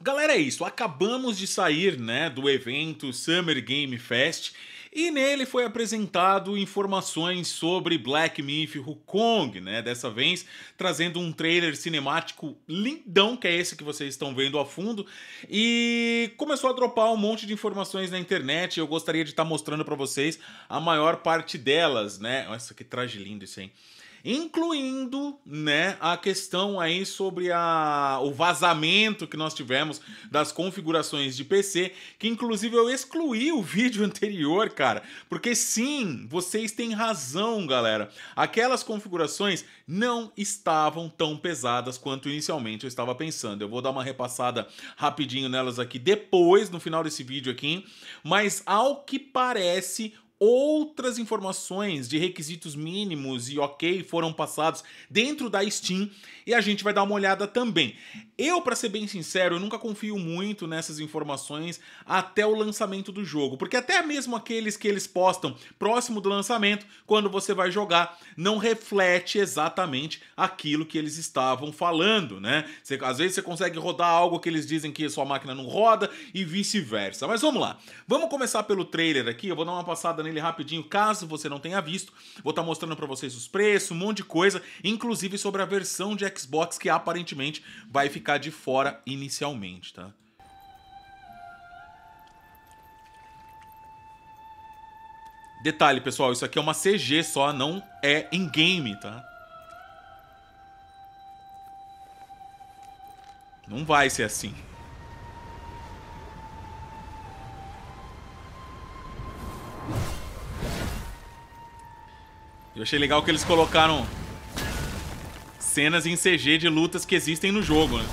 Galera, é isso. Acabamos de sair, né, do evento Summer Game Fest e nele foi apresentado informações sobre Black Myth Wukong, né? Dessa vez trazendo um trailer cinemático lindão, que é esse que vocês estão vendo a fundo, e começou a dropar um monte de informações na internet. Eu gostaria de estar tá mostrando para vocês a maior parte delas, né? Nossa, que traje lindo isso, hein? incluindo né, a questão aí sobre a, o vazamento que nós tivemos das configurações de PC, que inclusive eu excluí o vídeo anterior, cara, porque sim, vocês têm razão, galera. Aquelas configurações não estavam tão pesadas quanto inicialmente eu estava pensando. Eu vou dar uma repassada rapidinho nelas aqui depois, no final desse vídeo aqui, mas ao que parece, outras informações de requisitos mínimos e ok foram passados dentro da Steam e a gente vai dar uma olhada também. Eu, para ser bem sincero, eu nunca confio muito nessas informações até o lançamento do jogo, porque até mesmo aqueles que eles postam próximo do lançamento, quando você vai jogar, não reflete exatamente aquilo que eles estavam falando, né? Você, às vezes você consegue rodar algo que eles dizem que a sua máquina não roda e vice-versa. Mas vamos lá. Vamos começar pelo trailer aqui, eu vou dar uma passada nele rapidinho, caso você não tenha visto. Vou estar tá mostrando para vocês os preços, um monte de coisa, inclusive sobre a versão de Xbox que aparentemente vai ficar de fora inicialmente, tá? Detalhe, pessoal, isso aqui é uma CG só, não é em game, tá? Não vai ser assim. Eu achei legal que eles colocaram cenas em CG de lutas que existem no jogo, né?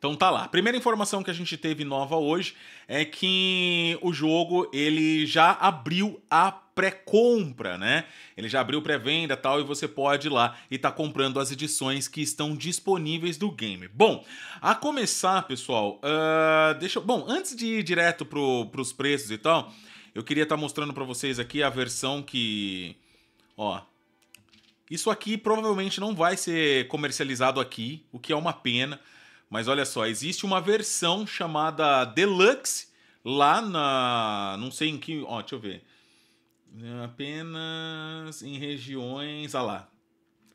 Então tá lá. primeira informação que a gente teve nova hoje é que o jogo ele já abriu a pré-compra, né? Ele já abriu pré-venda tal e você pode ir lá e tá comprando as edições que estão disponíveis do game. Bom, a começar, pessoal, uh, deixa. Eu... Bom, antes de ir direto pro, pros preços e tal, eu queria estar tá mostrando para vocês aqui a versão que, ó, isso aqui provavelmente não vai ser comercializado aqui, o que é uma pena. Mas olha só, existe uma versão chamada Deluxe lá na. Não sei em que. Ó, deixa eu ver. Apenas em regiões. Ah lá.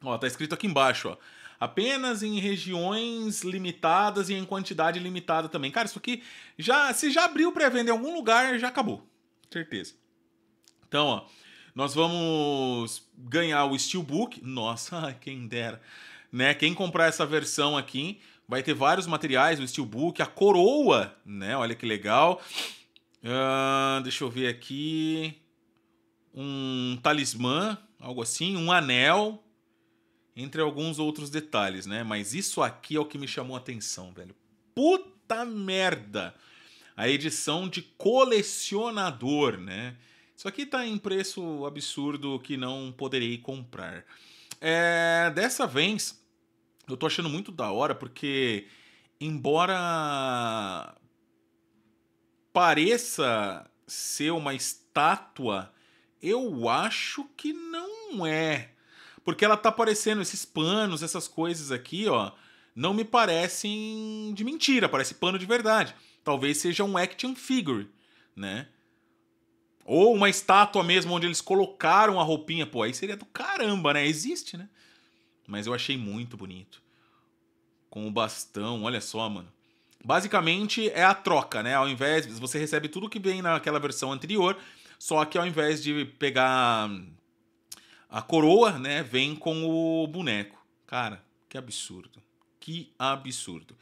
Ó, tá escrito aqui embaixo, ó. Apenas em regiões limitadas e em quantidade limitada também. Cara, isso aqui já. Se já abriu pré-venda em algum lugar, já acabou. Certeza. Então, ó. Nós vamos ganhar o Steelbook. Nossa, quem dera. Né? Quem comprar essa versão aqui Vai ter vários materiais, o steelbook, a coroa, né? Olha que legal. Uh, deixa eu ver aqui. Um talismã, algo assim, um anel, entre alguns outros detalhes, né? Mas isso aqui é o que me chamou a atenção, velho. Puta merda! A edição de colecionador, né? Isso aqui tá em preço absurdo que não poderei comprar. É, dessa vez, eu tô achando muito da hora porque, embora pareça ser uma estátua, eu acho que não é. Porque ela tá aparecendo, esses panos, essas coisas aqui, ó, não me parecem de mentira, parece pano de verdade. Talvez seja um action figure, né? Ou uma estátua mesmo, onde eles colocaram a roupinha, pô, aí seria do caramba, né? Existe, né? mas eu achei muito bonito. Com o bastão, olha só, mano. Basicamente é a troca, né? Ao invés. Você recebe tudo que vem naquela versão anterior, só que ao invés de pegar a coroa, né? Vem com o boneco. Cara, que absurdo. Que absurdo.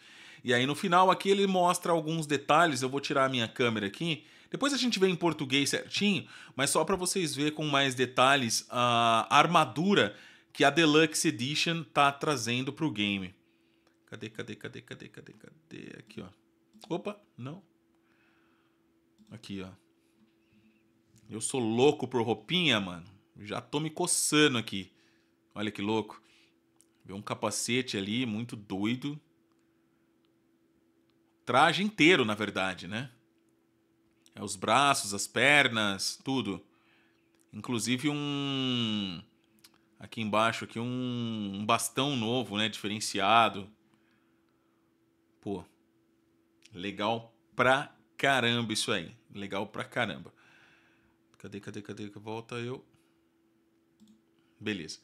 E aí no final aqui ele mostra alguns detalhes. Eu vou tirar a minha câmera aqui. Depois a gente vê em português certinho, mas só para vocês verem com mais detalhes a armadura que a Deluxe Edition tá trazendo pro game. Cadê, cadê, cadê, cadê, cadê, cadê? Aqui, ó. Opa, não. Aqui, ó. Eu sou louco por roupinha, mano. Já tô me coçando aqui. Olha que louco. Vê um capacete ali, muito doido. Traje inteiro, na verdade, né? É os braços, as pernas, tudo. Inclusive um aqui embaixo aqui um, um bastão novo, né, diferenciado. Pô, legal pra caramba isso aí. Legal pra caramba. Cadê, cadê, cadê? Volta eu. Beleza.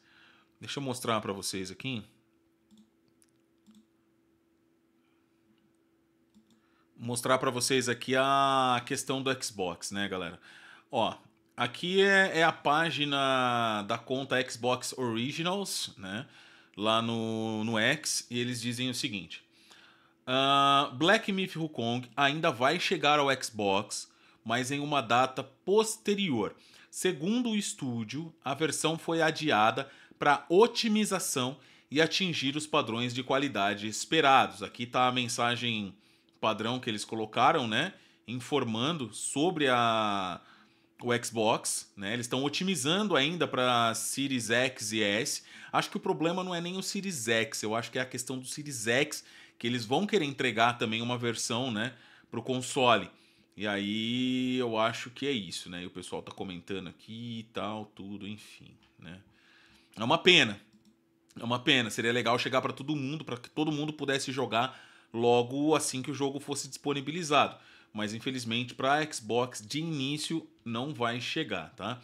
Deixa eu mostrar para vocês aqui. Mostrar para vocês aqui a questão do Xbox, né, galera? Ó, Aqui é, é a página da conta Xbox Originals, né? Lá no, no X, e eles dizem o seguinte: uh, Black Myth Wukong ainda vai chegar ao Xbox, mas em uma data posterior. Segundo o estúdio, a versão foi adiada para otimização e atingir os padrões de qualidade esperados. Aqui está a mensagem padrão que eles colocaram, né? Informando sobre a, o Xbox, né? Eles estão otimizando ainda para Series X e S. Acho que o problema não é nem o Series X, eu acho que é a questão do Series X, que eles vão querer entregar também uma versão, né, pro console. E aí eu acho que é isso, né? E o pessoal tá comentando aqui e tal, tudo, enfim, né? É uma pena. É uma pena, seria legal chegar para todo mundo, para que todo mundo pudesse jogar logo assim que o jogo fosse disponibilizado mas infelizmente para Xbox de início não vai chegar, tá?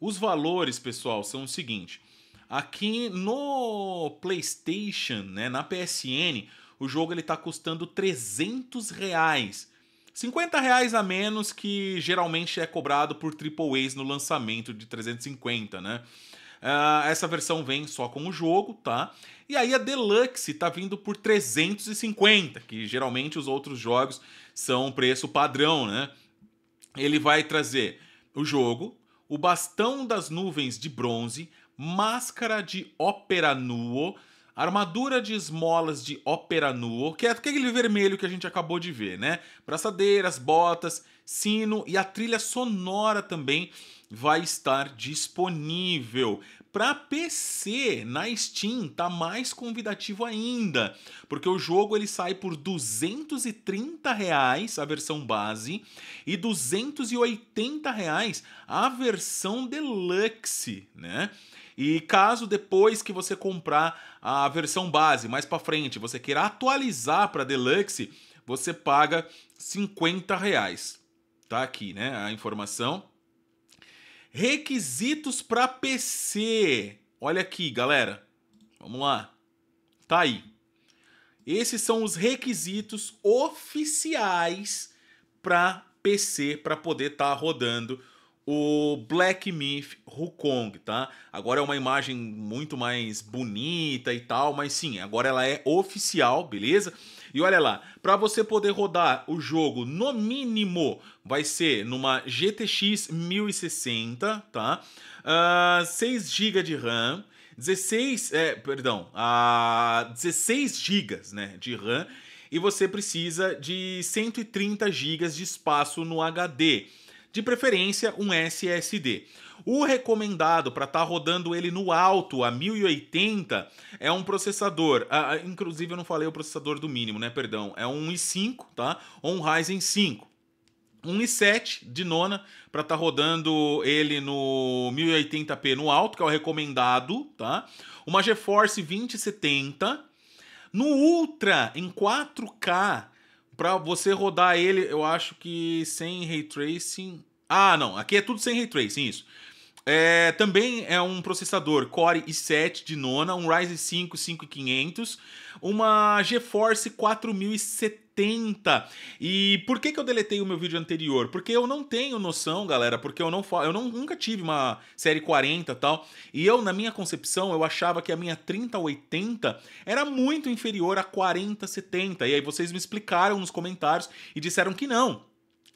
Os valores, pessoal, são o seguinte: aqui no PlayStation, né, na PSN, o jogo ele tá custando 300 reais. 50 reais a menos que geralmente é cobrado por AAAs no lançamento de 350, né? Ah, essa versão vem só com o jogo, tá? E aí a Deluxe tá vindo por 350, que geralmente os outros jogos são preço padrão, né? Ele vai trazer o jogo, o bastão das nuvens de bronze, máscara de ópera nuo, armadura de esmolas de ópera nuo, que é aquele vermelho que a gente acabou de ver, né? Braçadeiras, botas sino e a trilha sonora também vai estar disponível. Para PC, na Steam, tá mais convidativo ainda, porque o jogo ele sai por 230 reais a versão base e 280 reais a versão deluxe, né? E caso depois que você comprar a versão base, mais para frente, você queira atualizar para deluxe, você paga 50 reais. Tá aqui, né? A informação. Requisitos para PC. Olha aqui, galera. Vamos lá. Tá aí. Esses são os requisitos oficiais para PC para poder estar tá rodando o Black Myth Wukong, tá? Agora é uma imagem muito mais bonita e tal, mas sim, agora ela é oficial, beleza? E olha lá, para você poder rodar o jogo, no mínimo vai ser numa GTX 1060, tá? Uh, 6 GB de RAM, 16, é, perdão, a 16 GB né, de RAM e você precisa de 130 GB de espaço no HD, de preferência um SSD. O recomendado para estar tá rodando ele no alto a 1080 é um processador, ah, inclusive eu não falei o processador do mínimo, né? Perdão, é um i5, tá? Ou um Ryzen 5 um i7 de nona para estar tá rodando ele no 1080p no alto, que é o recomendado, tá? Uma GeForce 2070 no Ultra em 4K para você rodar ele, eu acho que sem ray tracing. Ah, não, aqui é tudo sem ray tracing, isso. É, também é um processador Core i7 de nona, um Ryzen 5 5500, uma GeForce 4070. E por que, que eu deletei o meu vídeo anterior? Porque eu não tenho noção, galera, porque eu não eu não, nunca tive uma série 40 e tal. E eu, na minha concepção, eu achava que a minha 3080 era muito inferior à 4070. E aí vocês me explicaram nos comentários e disseram que não,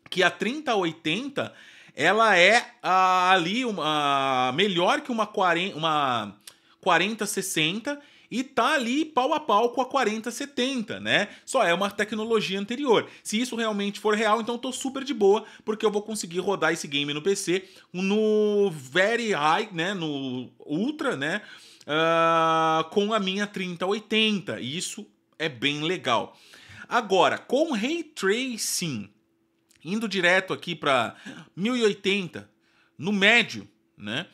que a 3080 ela é ah, ali uma, ah, melhor que uma 40, uma e tá ali pau a pau com a 4070, né? Só é uma tecnologia anterior. Se isso realmente for real, então tô super de boa, porque eu vou conseguir rodar esse game no PC no very high, né, no ultra, né, uh, com a minha 3080. E isso é bem legal. Agora, com ray tracing, indo direto aqui para 1080 no médio, né?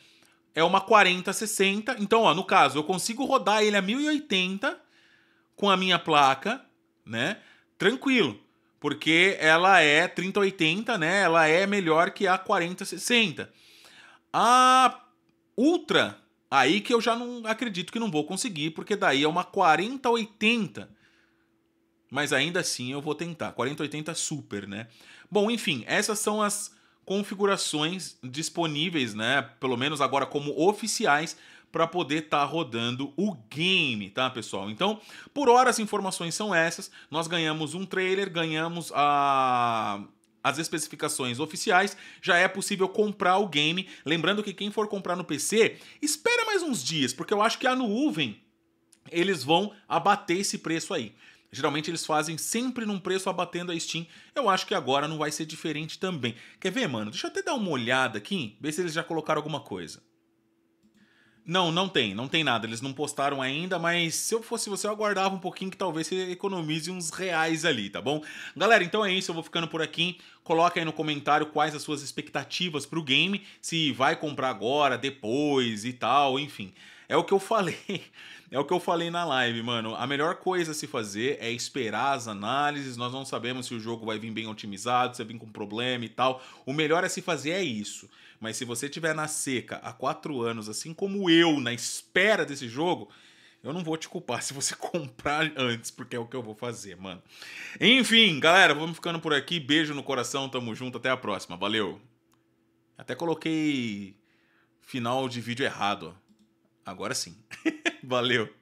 É uma 4060. Então, ó, no caso, eu consigo rodar ele a 1080 com a minha placa, né? Tranquilo, porque ela é 3080, né? Ela é melhor que a 4060. A Ultra, aí que eu já não acredito que não vou conseguir, porque daí é uma 4080. Mas ainda assim eu vou tentar. 4080 super, né? Bom, enfim, essas são as configurações disponíveis, né? Pelo menos agora como oficiais para poder estar tá rodando o game, tá, pessoal? Então, por hora as informações são essas. Nós ganhamos um trailer, ganhamos a as especificações oficiais, já é possível comprar o game. Lembrando que quem for comprar no PC, espera mais uns dias, porque eu acho que a nuvem eles vão abater esse preço aí. Geralmente eles fazem sempre num preço abatendo a Steam. Eu acho que agora não vai ser diferente também. Quer ver, mano? Deixa eu até dar uma olhada aqui, ver se eles já colocaram alguma coisa. Não, não tem, não tem nada. Eles não postaram ainda, mas se eu fosse você, eu aguardava um pouquinho que talvez você economize uns reais ali, tá bom? Galera, então é isso, eu vou ficando por aqui. Coloca aí no comentário quais as suas expectativas pro game, se vai comprar agora, depois e tal, enfim. É o que eu falei. É o que eu falei na live, mano. A melhor coisa a se fazer é esperar as análises. Nós não sabemos se o jogo vai vir bem otimizado, se vai vir com problema e tal. O melhor a se fazer é isso. Mas se você tiver na seca há quatro anos, assim como eu, na espera desse jogo, eu não vou te culpar se você comprar antes, porque é o que eu vou fazer, mano. Enfim, galera, vamos ficando por aqui. Beijo no coração, tamo junto, até a próxima. Valeu. Até coloquei final de vídeo errado, ó. Agora sim. Valeu!